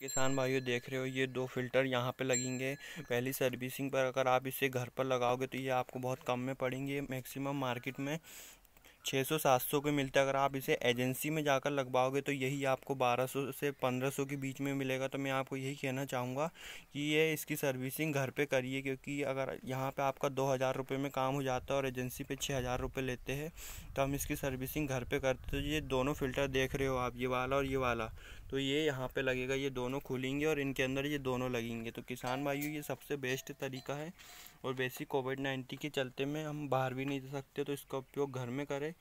किसान भाइयों देख रहे हो ये दो फिल्टर यहाँ पे लगेंगे पहली सर्विसिंग पर अगर आप इसे घर पर लगाओगे तो ये आपको बहुत कम में पड़ेंगे मैक्सिमम मार्केट में 600 700 के मिलते हैं अगर आप इसे एजेंसी में जाकर लगवाओगे तो यही आपको 1200 से 1500 के बीच में मिलेगा तो मैं आपको यही कहना चाहूँगा कि ये इसकी सर्विसिंग घर पे करिए क्योंकि अगर यहाँ पे आपका दो हज़ार रुपये में काम हो जाता है और एजेंसी पे छः हज़ार रुपये लेते हैं तो हम इसकी सर्विसिंग घर पे करते तो ये दोनों फ़िल्टर देख रहे हो आप ये वाला और ये वाला तो ये यहाँ पे लगेगा ये दोनों खुलेंगे और इनके अंदर ये दोनों लगेंगे तो किसान भाइयों ये सबसे बेस्ट तरीका है और वैसे कोविड नाइन्टीन के चलते में हम बाहर भी नहीं जा सकते तो इसका उपयोग घर में करें